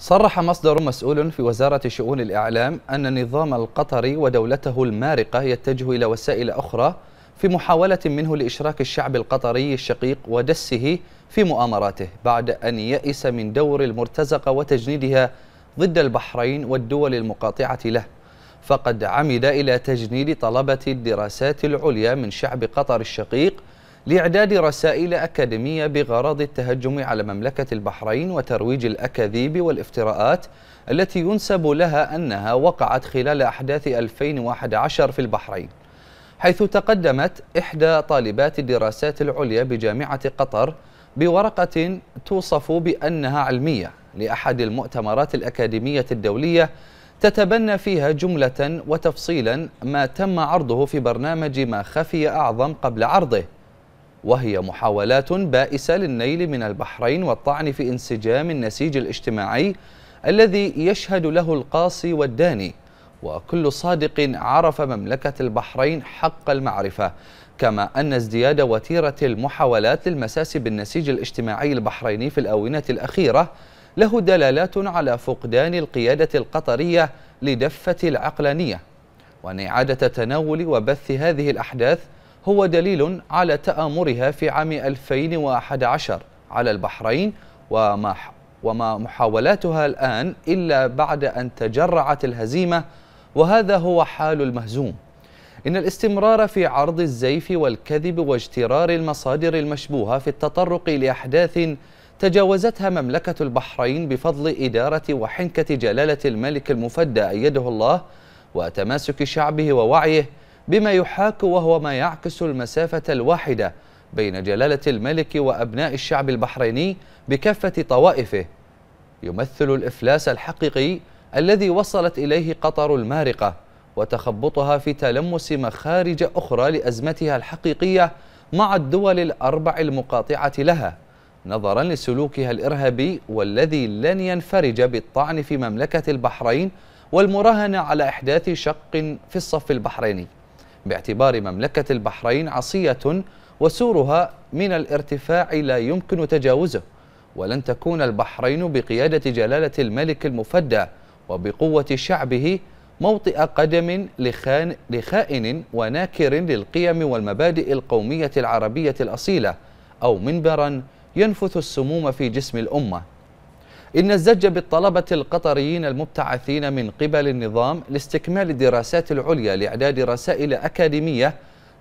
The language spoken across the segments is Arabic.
صرح مصدر مسؤول في وزارة شؤون الإعلام أن النظام القطري ودولته المارقة يتجه إلى وسائل أخرى في محاولة منه لإشراك الشعب القطري الشقيق ودسه في مؤامراته بعد أن يئس من دور المرتزقة وتجنيدها ضد البحرين والدول المقاطعة له فقد عمد إلى تجنيد طلبة الدراسات العليا من شعب قطر الشقيق لإعداد رسائل أكاديمية بغرض التهجم على مملكة البحرين وترويج الأكاذيب والافتراءات التي ينسب لها أنها وقعت خلال أحداث 2011 في البحرين حيث تقدمت إحدى طالبات الدراسات العليا بجامعة قطر بورقة توصف بأنها علمية لأحد المؤتمرات الأكاديمية الدولية تتبنى فيها جملة وتفصيلا ما تم عرضه في برنامج ما خفي أعظم قبل عرضه وهي محاولات بائسة للنيل من البحرين والطعن في انسجام النسيج الاجتماعي الذي يشهد له القاصي والداني وكل صادق عرف مملكة البحرين حق المعرفة كما أن ازدياد وتيرة المحاولات للمساس بالنسيج الاجتماعي البحريني في الأونة الأخيرة له دلالات على فقدان القيادة القطرية لدفة العقلانية وأن إعادة تناول وبث هذه الأحداث هو دليل على تآمرها في عام 2011 على البحرين وما وما محاولاتها الآن إلا بعد أن تجرعت الهزيمة وهذا هو حال المهزوم إن الاستمرار في عرض الزيف والكذب واجترار المصادر المشبوهة في التطرق لأحداث تجاوزتها مملكة البحرين بفضل إدارة وحنكة جلالة الملك المفدى أيده الله وتماسك شعبه ووعيه بما يحاك وهو ما يعكس المسافة الواحدة بين جلالة الملك وأبناء الشعب البحريني بكافة طوائفه يمثل الإفلاس الحقيقي الذي وصلت إليه قطر المارقة وتخبطها في تلمس مخارج أخرى لأزمتها الحقيقية مع الدول الأربع المقاطعة لها نظرا لسلوكها الإرهابي والذي لن ينفرج بالطعن في مملكة البحرين والمراهنة على إحداث شق في الصف البحريني باعتبار مملكة البحرين عصية وسورها من الارتفاع لا يمكن تجاوزه ولن تكون البحرين بقيادة جلالة الملك المفدى وبقوة شعبه موطئ قدم لخان لخائن وناكر للقيم والمبادئ القومية العربية الأصيلة أو منبرا ينفث السموم في جسم الأمة إن الزج بالطلبة القطريين المبتعثين من قبل النظام لاستكمال الدراسات العليا لإعداد رسائل أكاديمية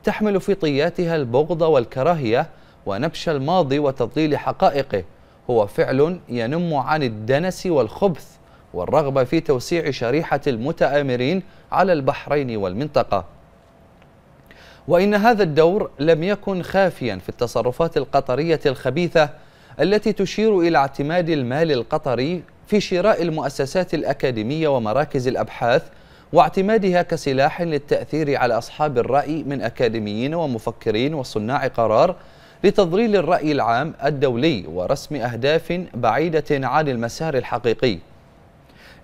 تحمل في طياتها البغض والكراهية ونبش الماضي وتضليل حقائقه هو فعل ينم عن الدنس والخبث والرغبة في توسيع شريحة المتآمرين على البحرين والمنطقة وإن هذا الدور لم يكن خافيا في التصرفات القطرية الخبيثة التي تشير إلى اعتماد المال القطري في شراء المؤسسات الأكاديمية ومراكز الأبحاث واعتمادها كسلاح للتأثير على أصحاب الرأي من أكاديميين ومفكرين وصناع قرار لتضليل الرأي العام الدولي ورسم أهداف بعيدة عن المسار الحقيقي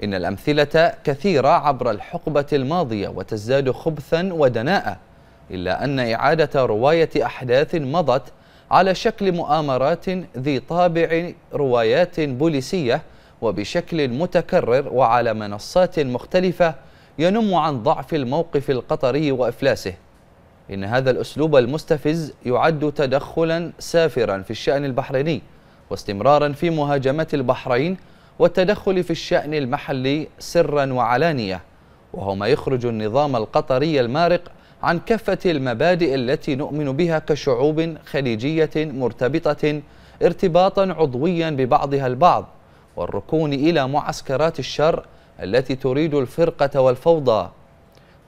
إن الأمثلة كثيرة عبر الحقبة الماضية وتزداد خبثا ودناءة إلا أن إعادة رواية أحداث مضت على شكل مؤامرات ذي طابع روايات بوليسية وبشكل متكرر وعلى منصات مختلفة ينم عن ضعف الموقف القطري وإفلاسه إن هذا الأسلوب المستفز يعد تدخلا سافرا في الشأن البحريني واستمرارا في مهاجمة البحرين والتدخل في الشأن المحلي سرا وعلانية وهو ما يخرج النظام القطري المارق عن كافة المبادئ التي نؤمن بها كشعوب خليجية مرتبطة ارتباطا عضويا ببعضها البعض والركون إلى معسكرات الشر التي تريد الفرقة والفوضى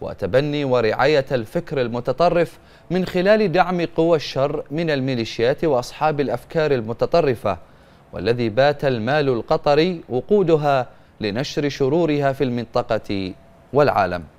وتبني ورعاية الفكر المتطرف من خلال دعم قوى الشر من الميليشيات وأصحاب الأفكار المتطرفة والذي بات المال القطري وقودها لنشر شرورها في المنطقة والعالم